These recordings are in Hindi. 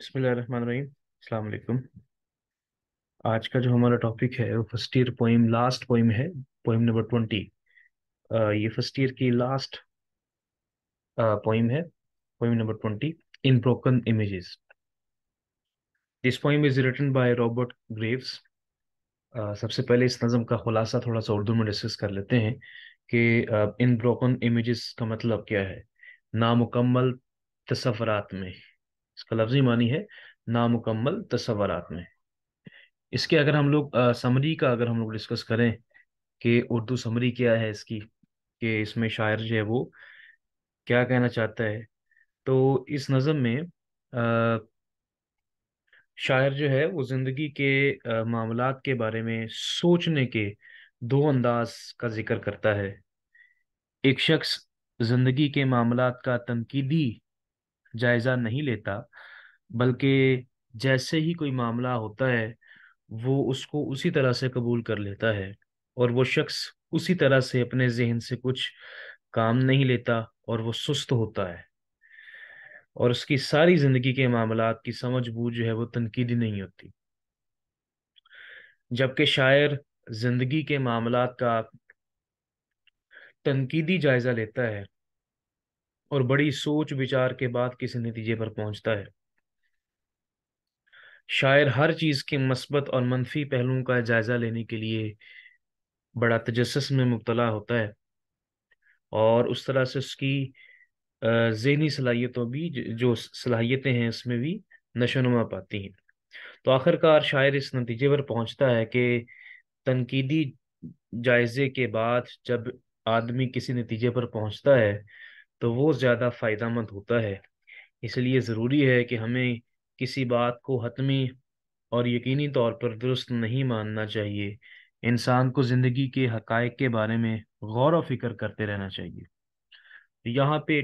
अस्सलाम आज का जो हमारा टॉपिक है वो first year poem last poem है पोइम नंबर ट्वेंटी ये फर्स्ट ईयर की लास्ट पोइम है poem number twenty in broken images this poem is written by Robert Graves सबसे पहले इस नज़म का खुलासा थोड़ा सा उर्दू में डिस्कस कर लेते हैं कि इन ब्रोकन इमेजेस का मतलब क्या है नामुकम्मल तस्वरात में इसका लफ्जी मानी है नामुकम्मल तस्वरत में इसके अगर हम लोग समरी का अगर हम लोग डिस्कस करें कि उर्दू समरी क्या है इसकी कि इसमें शायर जो है वो क्या कहना चाहता है तो इस नज़म में आ, शायर जो है वो ज़िंदगी के मामला के बारे में सोचने के दो अंदाज का जिक्र करता है एक शख्स ज़िंदगी के मामला का तनकीदी जायजा नहीं लेता बल्कि जैसे ही कोई मामला होता है वो उसको उसी तरह से कबूल कर लेता है और वो शख्स उसी तरह से अपने जहन से कुछ काम नहीं लेता और वो सुस्त होता है और उसकी सारी जिंदगी के मामला की समझ बूझ जो है वो तनकीदी नहीं होती जबकि शायर जिंदगी के मामला का तनकीदी जायजा लेता है और बड़ी सोच विचार के बाद किसी नतीजे पर पहुंचता है शायर हर चीज के मस्बत और मनफी पहलुओं का जायजा लेने के लिए बड़ा तजस में मुबतला होता है और उस तरह से उसकी जहनी सलाहियतों भी जो सलाहियतें हैं इसमें भी नशोनुमा पाती हैं तो आखिरकार शायर इस नतीजे पर पहुंचता है कि तनकीदी जायजे के बाद जब आदमी किसी नतीजे पर पहुंचता है तो वो ज़्यादा फायदा मंद होता है इसलिए ज़रूरी है कि हमें किसी बात को हतमी और यकीनी तौर पर दुरुस्त नहीं मानना चाहिए इंसान को ज़िंदगी के हकायक के बारे में गौर व फिक्र करते रहना चाहिए यहाँ पे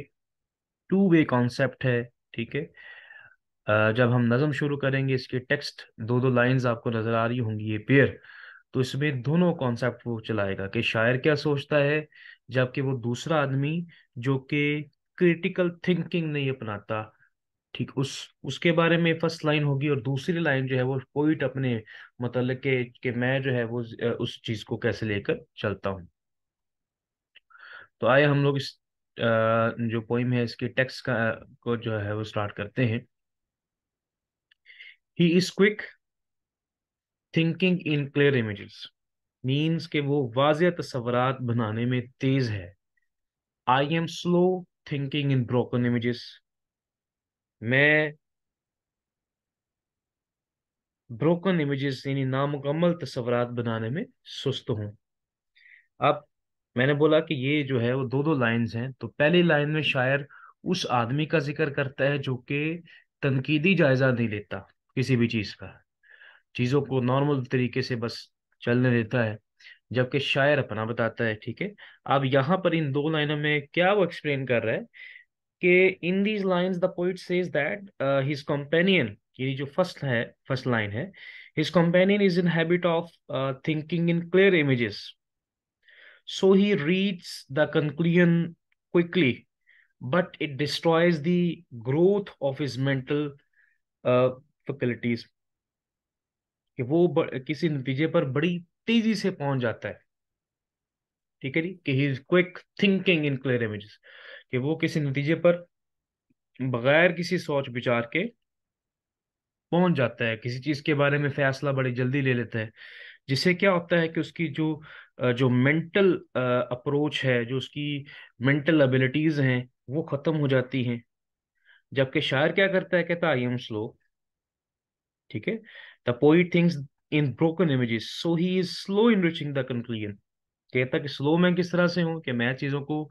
टू वे कॉन्सेप्ट है ठीक है जब हम नज़म शुरू करेंगे इसके टेक्स्ट दो दो लाइंस आपको नज़र आ रही होंगी ये पेयर तो इसमें दोनों कॉन्सेप्ट वो चलाएगा कि शायर क्या सोचता है जबकि वो दूसरा आदमी जो कि क्रिटिकल थिंकिंग नहीं अपनाता ठीक उस उसके बारे में फर्स्ट लाइन होगी और दूसरी लाइन जो है वो पोइट अपने मतलब के के मैं जो है वो उस चीज को कैसे लेकर चलता हूँ तो आए हम लोग इस जो पोइम है इसके टेक्स्ट का को जो है वो स्टार्ट करते हैं he is quick thinking in clear images means के वो वाज तस्वरत बनाने में तेज है I am slow thinking in broken images मैं ब्रोकन इमेजेस यानी नामुकम्मल तस्वरत बनाने में सुस्त हूं अब मैंने बोला कि ये जो है वो दो दो लाइंस हैं तो पहली लाइन में शायर उस आदमी का जिक्र करता है जो कि तनकीदी जायजा नहीं लेता किसी भी चीज़ का चीज़ों को नॉर्मल तरीके से बस चलने देता है जबकि शायर अपना बताता है ठीक है अब यहाँ पर इन दो लाइनों में क्या वो एक्सप्लेन कर रहा है कि in these line the poet says that his companion ये जो फर्स्ट है फर्स्ट लाइन है his companion is in habit of thinking in clear images so he reads the conclusion quickly but it destroys the growth of his mental faculties कि वो किसी नतीजे पर बड़ी तेजी से पहुंच जाता है ठीक है जी कि he is quick thinking in clear images कि वो किसी नतीजे पर बगैर किसी सोच विचार के पहुंच जाता है किसी चीज के बारे में फैसला बड़ी जल्दी ले लेता है जिससे क्या होता है कि उसकी जो जो मेंटल अप्रोच है जो उसकी मेंटल एबिलिटीज हैं वो खत्म हो जाती हैं जबकि शायर क्या करता है कहता आई एम स्लो ठीक है The poet thinks in broken images, so he is slow in reaching the conclusion. कहता कि स्लो मैं किस तरह से हूँ कि मैं चीज़ों को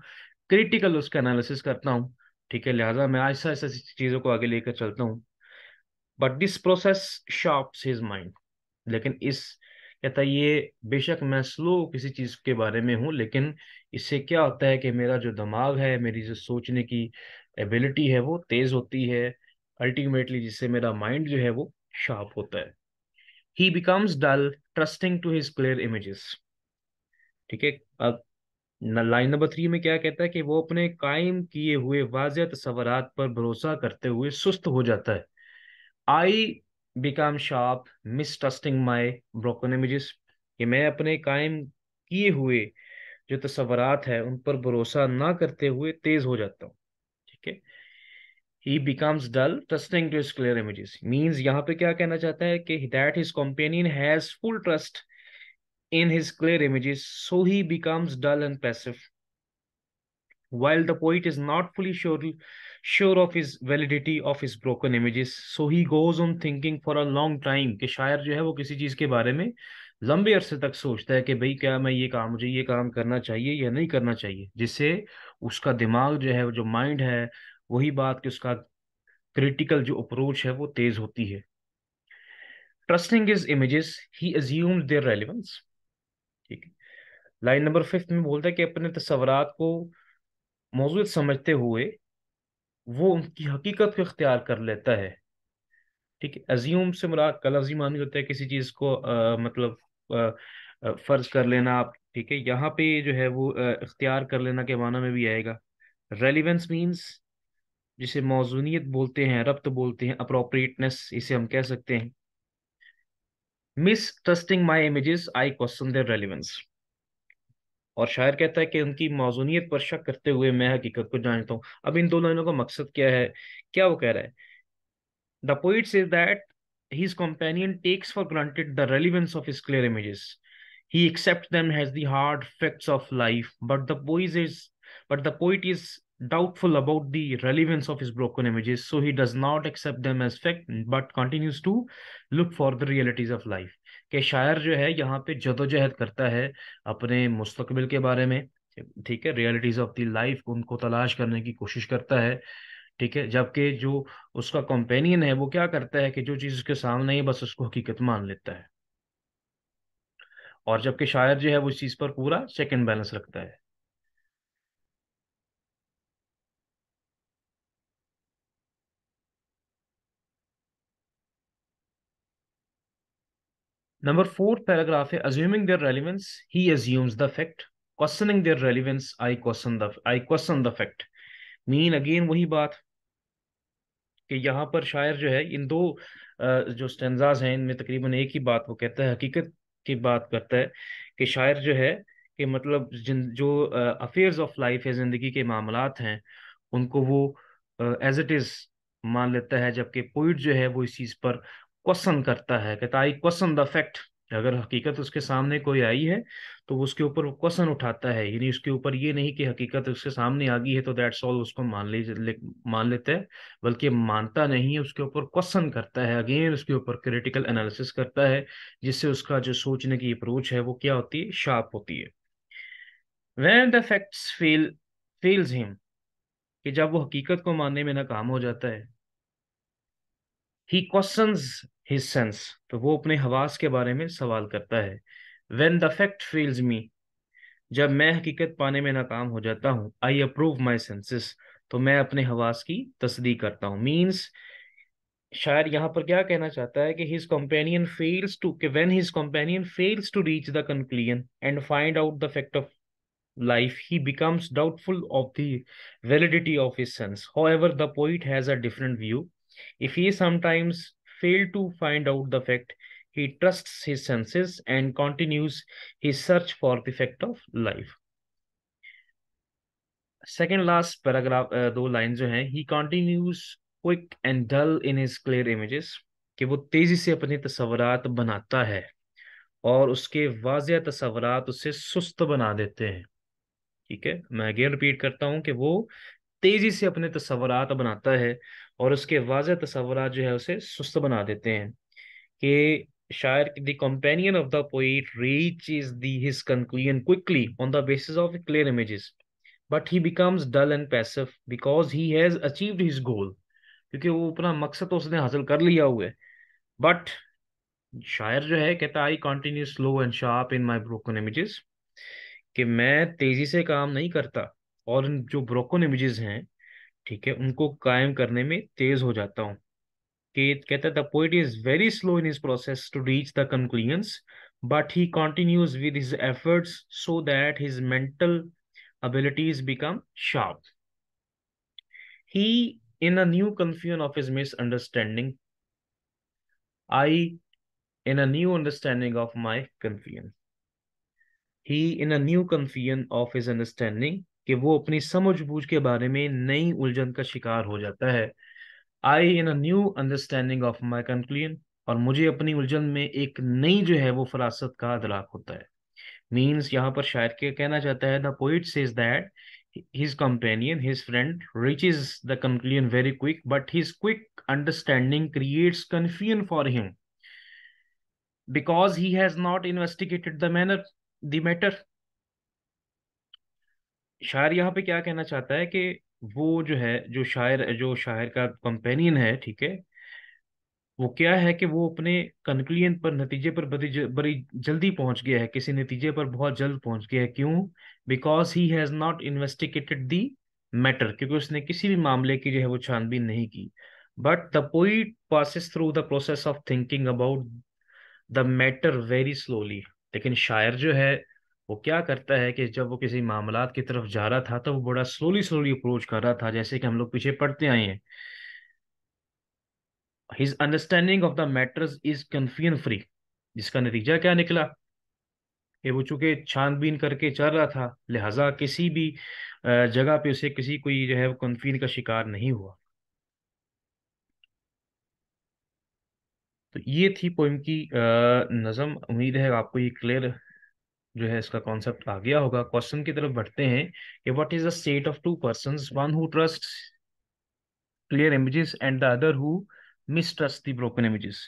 क्रिटिकल उसका एनालिसिस करता हूँ ठीक है लिहाजा मैं ऐसा ऐसा चीज़ों को आगे लेकर चलता हूँ but this process sharps his mind लेकिन इस कहता ये बेशक मैं स्लो किसी चीज़ के बारे में हूँ लेकिन इससे क्या होता है कि मेरा जो दिमाग है मेरी जो सोचने की एबिलिटी है वो तेज़ होती है अल्टीमेटली जिससे मेरा माइंड जो है वो शार्प होता है he becomes dull trusting to his clear images ठीक है अब लाइन नंबर थ्री में क्या कहता है कि वो अपने कायम किए हुए वाज तस्वरत पर भरोसा करते हुए सुस्त हो जाता है I become sharp mistrusting my broken images कि मैं अपने कायम किए हुए जो तस्वरत है उन पर भरोसा ना करते हुए तेज हो जाता हूँ ठीक है he becomes dull trusting to clear images means यहाँ पे क्या कहना चाहता है कि that his companion has full trust in his clear images, so he becomes dull and passive. While the poet is not fully sure, sure of his validity of his broken images, so he goes on thinking for a long time कि शायर जो है वो किसी चीज़ के बारे में लंबे अरसे तक सोचता है कि भाई क्या मैं ये काम मुझे ये काम करना चाहिए या नहीं करना चाहिए जिससे उसका दिमाग जो है जो माइंड है वही बात कि उसका क्रिटिकल जो अप्रोच है वो तेज होती है trusting is images he assume their relevance ठीक है लाइन नंबर फिफ्थ में बोलता है कि अपने तस्वरत को मौजूद समझते हुए वो उनकी हकीकत को इख्तियार कर लेता है ठीक है अज्यूम से मुरा कल अजीमान होता है किसी चीज़ को आ, मतलब फर्ज कर लेना आप ठीक है यहाँ पे जो है वो इख्तियार कर लेना के माना में भी आएगा रेलिवेंस मीन्स जिसे मौजूनीत बोलते हैं रब्त बोलते हैं अप्रोप्रिएटनेस इसे हम कह सकते हैं mistrusting my images I question their relevance और शायर कहता है कि उनकी मौजूनीत पर शक करते हुए मैं हकीकत को जानता हूँ अब इन दो लाइनों का मकसद क्या है क्या वो कह रहा है the poet is that his companion takes for granted the relevance of his clear images he accept them has hard facts of life but the poet is but the poet is doubtful about the relevance of his broken images, so he does not accept them as fact but continues to look for the realities of life. के शायर जो है यहाँ पे जदोजहद करता है अपने मुस्तकबिल के बारे में ठीक है रियलिटीज ऑफ द लाइफ उनको तलाश करने की कोशिश करता है ठीक है जबकि जो उसका कंपेनियन है वो क्या करता है कि जो चीज़ उसके सामने है बस उसको हकीकत मान लेता है और जबकि शायर जो है वो इस चीज़ पर पूरा चेक बैलेंस रखता है Number four paragraph है assuming their relevance, he assumes the fact. Questioning their relevance, I question the I question the fact. Mean again वही बात कि यहाँ पर शायर जो है इन दो जो स्टेंजाज हैं इनमें तकरीबन एक ही बात वो कहता है हकीकत की बात करता है कि शायर जो है कि मतलब जिन जो अफेयर्स ऑफ लाइफ है ज़िंदगी के मामलात हैं उनको वो एज इट इज़ मान लेता है जबकि पोइट जो है वो इस चीज़ पर क्वेश्चन करता है कहता आई क्वेश्चन द फैक्ट अगर हकीकत उसके सामने कोई आई है तो उसके ऊपर क्वेश्चन उठाता है यानी उसके ऊपर ये नहीं कि हकीकत उसके सामने आ गई है तो दैट्स ऑल उसको मान ले, मान लेते हैं बल्कि मानता नहीं है उसके ऊपर क्वेश्चन करता है अगेन उसके ऊपर क्रिटिकल एनालिसिस करता है जिससे उसका जो सोचने की अप्रोच है वो क्या होती है शार्प होती है when the facts fail fails him कि जब वो हकीकत को मानने में नाकाम हो जाता है ही क्वेश्चन हिज सेंस तो वो अपने हवास के बारे में सवाल करता है when the fact feels me जब मैं हकीकत पाने में नाकाम हो जाता हूँ आई अप्रूव माई सेंसेस तो मैं अपने हवास की तस्दीक करता हूँ मीन्स शायद यहाँ पर क्या कहना चाहता है कि हिज कॉम्पेनियन फेल्स टू कि when his companion fails to reach the conclusion and find out the fact of life he becomes doubtful of the of his sense sense however the poet has a different view If he sometimes failed to find out the fact, he trusts his senses and continues his search for the fact of life. Second last paragraph, uh, दो lines jo हैं, he continues quick and dull in his clear images, कि वो तेजी से अपने तस्वरात बनाता है और उसके वाजिया तस्वरात उसे सुस्त बना देते हैं ठीक है मैं अगेन रिपीट करता हूँ कि वो तेजी से अपने तस्वरत बनाता है और उसके वाज तस्वरत जो है उसे सुस्त बना देते हैं कि शायर companion of the poet reaches this conclusion quickly on the basis of clear images but he becomes dull and passive because he has achieve his goal क्योंकि वो अपना मकसद तो उसने हासिल कर लिया हुआ है बट शायर जो है कहता I continue slow and sharp in my broken images कि मैं तेजी से काम नहीं करता और जो ब्रोकन इमेजेस हैं ठीक है उनको कायम करने में तेज हो जाता हूँ कि कहता है the poet is very slow in his process to reach the conclusions but he continues with his efforts so that his mental abilities become sharp he in a new confusion of his misunderstanding I in a new understanding of my confusion he in a new confusion of his understanding कि वो अपनी समझ बूझ के बारे में नई उलझन का शिकार हो जाता है I in a new understanding of my conclusion और मुझे अपनी उलझन में एक नई जो है वो फरासत का अदराक होता है मीन्स यहाँ पर शायर के कहना चाहता है the poet is that his companion his friend reaches the conclusion very quick but his quick understanding creates confusion for him because he has not investigated the manner the matter शायर यहाँ पे क्या कहना चाहता है कि वो जो है जो शायर जो शायर का कंपेनियन है ठीक है वो क्या है कि वो अपने कंक्लूजन पर नतीजे पर बड़ी बड़ी जल्दी पहुंच गया है किसी नतीजे पर बहुत जल्द पहुंच गया है क्यों because he has not investigated the matter क्योंकि उसने किसी भी मामले की जो है वो छानबीन नहीं की but the poet passes through the process of thinking about the matter very slowly लेकिन शायर जो है वो क्या करता है कि जब वो किसी मामला की तरफ जा रहा था तो वो बड़ा स्लोली स्लोली अप्रोच कर रहा था जैसे कि हम लोग पीछे पढ़ते आए हैं his understanding of the matters is confusion free जिसका नतीजा क्या निकला कि वो चूंकि छानबीन करके चल रहा था लिहाजा किसी भी जगह पे उसे किसी कोई जो है कन्फ्यूजन का शिकार नहीं हुआ तो ये थी पोइम की नज़म उम्मीद है आपको ये क्लियर जो है इसका कॉन्सेप्ट आ गया होगा क्वेश्चन की तरफ बढ़ते हैं कि what is the state of two person one who trust clear images and the other who mistrust the broken images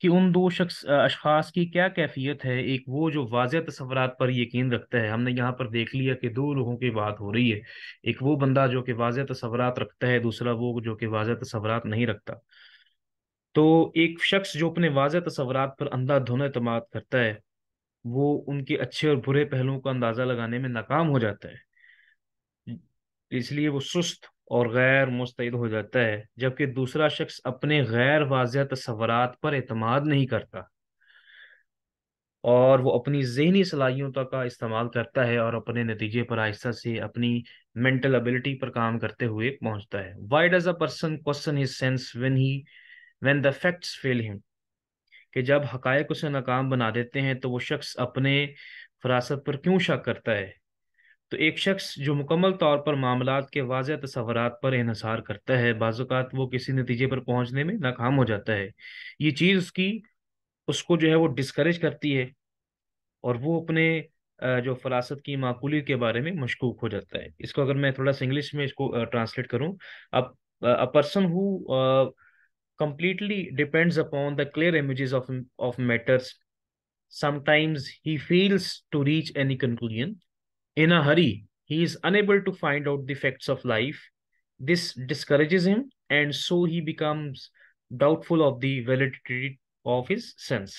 कि उन दो शख्स अशखास की क्या कैफियत है एक वो जो वाज तस्वरत पर यकीन रखता है हमने यहाँ पर देख लिया कि दो लोगों की बात हो रही है एक वो बंदा जो कि वाज तस्वरत रखता है दूसरा वो जो कि वाज तस्वरत नहीं रखता तो एक शख्स जो अपने वाज तस्वरत पर धुन अतमाद करता है वो उनके अच्छे और बुरे पहलुओं का अंदाजा लगाने में नाकाम हो जाता है इसलिए वो सुस्त और गैर मुस्तैद हो जाता है जबकि दूसरा शख्स अपने गैर वाज तस्वरत पर अतमाद नहीं करता और वो अपनी जहनी सलाहियों का इस्तेमाल करता है और अपने नतीजे पर आहिस्ता से अपनी मेंटल एबिलिटी पर काम करते हुए पहुंचता है why does a person question his sense when he when the facts fail him कि जब हकायक उसे नाकाम बना देते हैं तो वो शख्स अपने फरासत पर क्यों शक करता है तो एक शख्स जो मुकम्मल तौर पर मामला के वाज तस्वर पर इहसार करता है बाज़ात वो किसी नतीजे पर पहुँचने में नाकाम हो जाता है ये चीज़ उसकी उसको जो है वो डिस्करेज करती है और वो अपने जो फरासत की माकूली के बारे में मशकूक हो जाता है इसको अगर मैं थोड़ा सा इंग्लिश में इसको ट्रांसलेट करूँ अब a person who completely depends upon the clear images of, of matters. Sometimes he fails to reach any conclusion. In a hurry, he is unable to find out the facts of life. This discourages him, and so he becomes doubtful of the validity of his sense.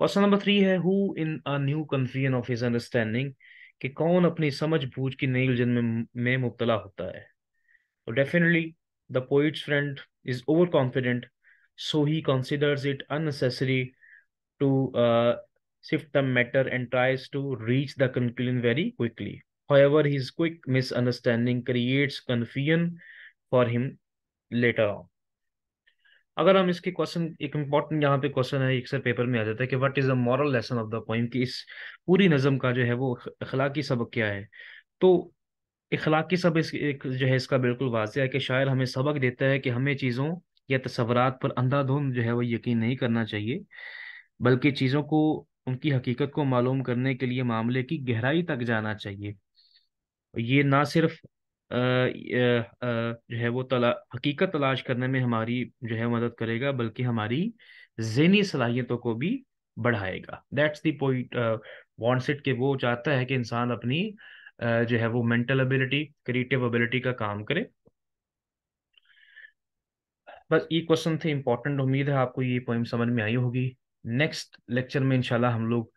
question number 3 hai who in a new confusion of his understanding कि kaun apni samajh बूझ ki nayi उलझन mein mein mubtala hota hai so definitely the poet's friend is overconfident, so he considers it unnecessary to uh, shift the matter and tries to reach the conclusion very quickly. However, his quick misunderstanding creates confusion for him later on. अगर हम इसके क्वेश्चन एक इम्पॉर्टेंट यहाँ पे क्वेश्चन है अक्सर पेपर में आ जाता है कि what is the moral lesson of the poem कि इस पूरी नज़म का जो है वो अखलाकी सबक क्या है तो इखलाकी सब इस एक जो है इसका बिल्कुल वाजह है कि शायर हमें सबक देता है कि हमें चीज़ों या तस्वरत पर अंधाधुंध जो है वो यकीन नहीं करना चाहिए बल्कि चीज़ों को उनकी हकीकत को मालूम करने के लिए मामले की गहराई तक जाना चाहिए ये ना सिर्फ आ, आ, आ, जो है वो तला हकीकत तलाश करने में हमारी जो है मदद करेगा बल्कि हमारी जहनी सलाहियतों को भी बढ़ाएगा that's the point wants it के वो चाहता है कि इंसान अपनी जो है वो मेंटल एबिलिटी क्रिएटिव एबिलिटी का काम करे बस ये क्वेश्चन थे इंपॉर्टेंट उम्मीद है आपको ये पोइम समझ में आई होगी नेक्स्ट लेक्चर में इंशाल्लाह हम लोग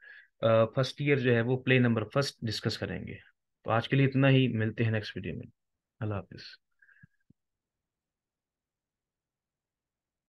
फर्स्ट ईयर जो है वो प्ले नंबर फर्स्ट डिस्कस करेंगे तो आज के लिए इतना ही मिलते हैं नेक्स्ट वीडियो में अल्लाह हाफिज़